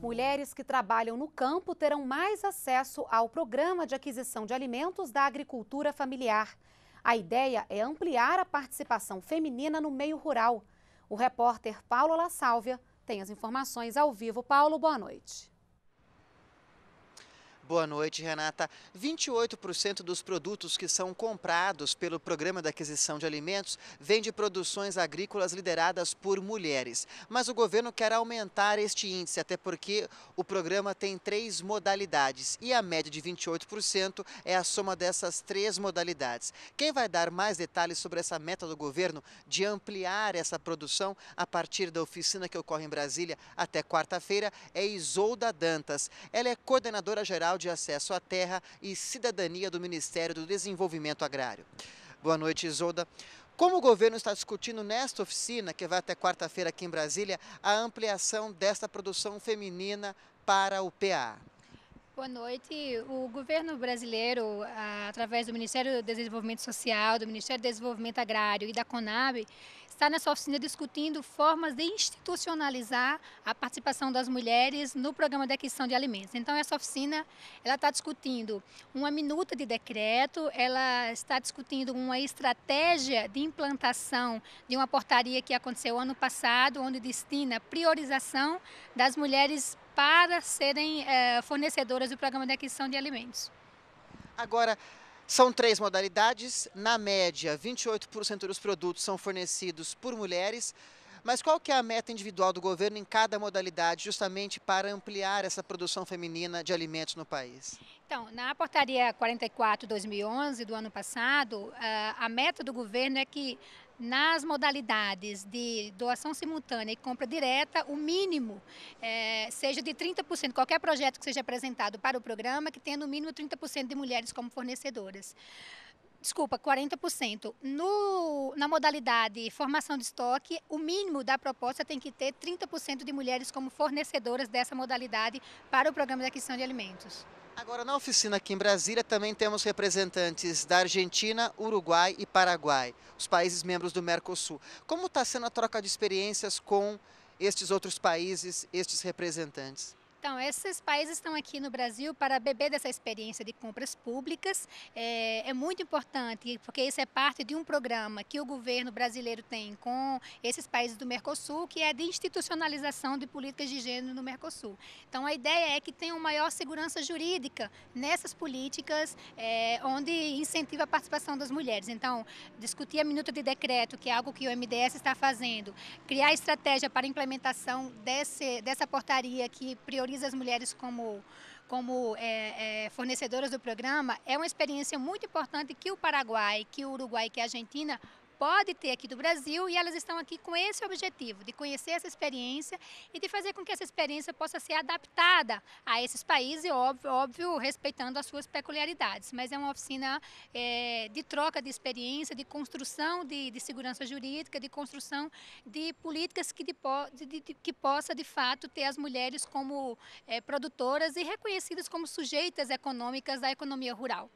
Mulheres que trabalham no campo terão mais acesso ao programa de aquisição de alimentos da agricultura familiar. A ideia é ampliar a participação feminina no meio rural. O repórter Paulo La Sálvia tem as informações ao vivo. Paulo, boa noite. Boa noite, Renata. 28% dos produtos que são comprados pelo Programa de Aquisição de Alimentos vêm de produções agrícolas lideradas por mulheres. Mas o governo quer aumentar este índice, até porque o programa tem três modalidades e a média de 28% é a soma dessas três modalidades. Quem vai dar mais detalhes sobre essa meta do governo de ampliar essa produção a partir da oficina que ocorre em Brasília até quarta-feira é Isolda Dantas. Ela é coordenadora geral de Acesso à Terra e Cidadania do Ministério do Desenvolvimento Agrário. Boa noite, Isolda. Como o governo está discutindo nesta oficina, que vai até quarta-feira aqui em Brasília, a ampliação desta produção feminina para o PA? Boa noite. O governo brasileiro, através do Ministério do Desenvolvimento Social, do Ministério do Desenvolvimento Agrário e da Conab, está nessa oficina discutindo formas de institucionalizar a participação das mulheres no programa de aquisição de alimentos. Então, essa oficina ela está discutindo uma minuta de decreto, ela está discutindo uma estratégia de implantação de uma portaria que aconteceu ano passado, onde destina priorização das mulheres para serem é, fornecedoras do programa de aquisição de alimentos. Agora, são três modalidades. Na média, 28% dos produtos são fornecidos por mulheres. Mas qual que é a meta individual do governo em cada modalidade, justamente para ampliar essa produção feminina de alimentos no país? Então, na portaria 44-2011 do ano passado, eh, a meta do governo é que nas modalidades de doação simultânea e compra direta, o mínimo é, seja de 30%, qualquer projeto que seja apresentado para o programa, que tenha no mínimo 30% de mulheres como fornecedoras desculpa, 40%. No, na modalidade formação de estoque, o mínimo da proposta tem que ter 30% de mulheres como fornecedoras dessa modalidade para o programa de aquisição de alimentos. Agora, na oficina aqui em Brasília, também temos representantes da Argentina, Uruguai e Paraguai, os países membros do Mercosul. Como está sendo a troca de experiências com estes outros países, estes representantes? Então, esses países estão aqui no Brasil para beber dessa experiência de compras públicas. É, é, muito importante, porque isso é parte de um programa que o governo brasileiro tem com esses países do Mercosul, que é de institucionalização de políticas de gênero no Mercosul. Então, a ideia é que tenha uma maior segurança jurídica nessas políticas, é, onde incentiva a participação das mulheres. Então, discutir a minuta de decreto, que é algo que o MDS está fazendo, criar estratégia para implementação desse, dessa portaria que prioriza valoriza as mulheres como, como é, é, fornecedoras do programa, é uma experiência muito importante que o Paraguai, que o Uruguai, que a Argentina pode ter aqui do Brasil e elas estão aqui com esse objetivo, de conhecer essa experiência e de fazer com que essa experiência possa ser adaptada a esses países, óbvio, óbvio respeitando as suas peculiaridades. Mas é uma oficina é, de troca de experiência, de construção de, de segurança jurídica, de construção de políticas que, de, de, que possa, de fato, ter as mulheres como é, produtoras e reconhecidas como sujeitas econômicas da economia rural.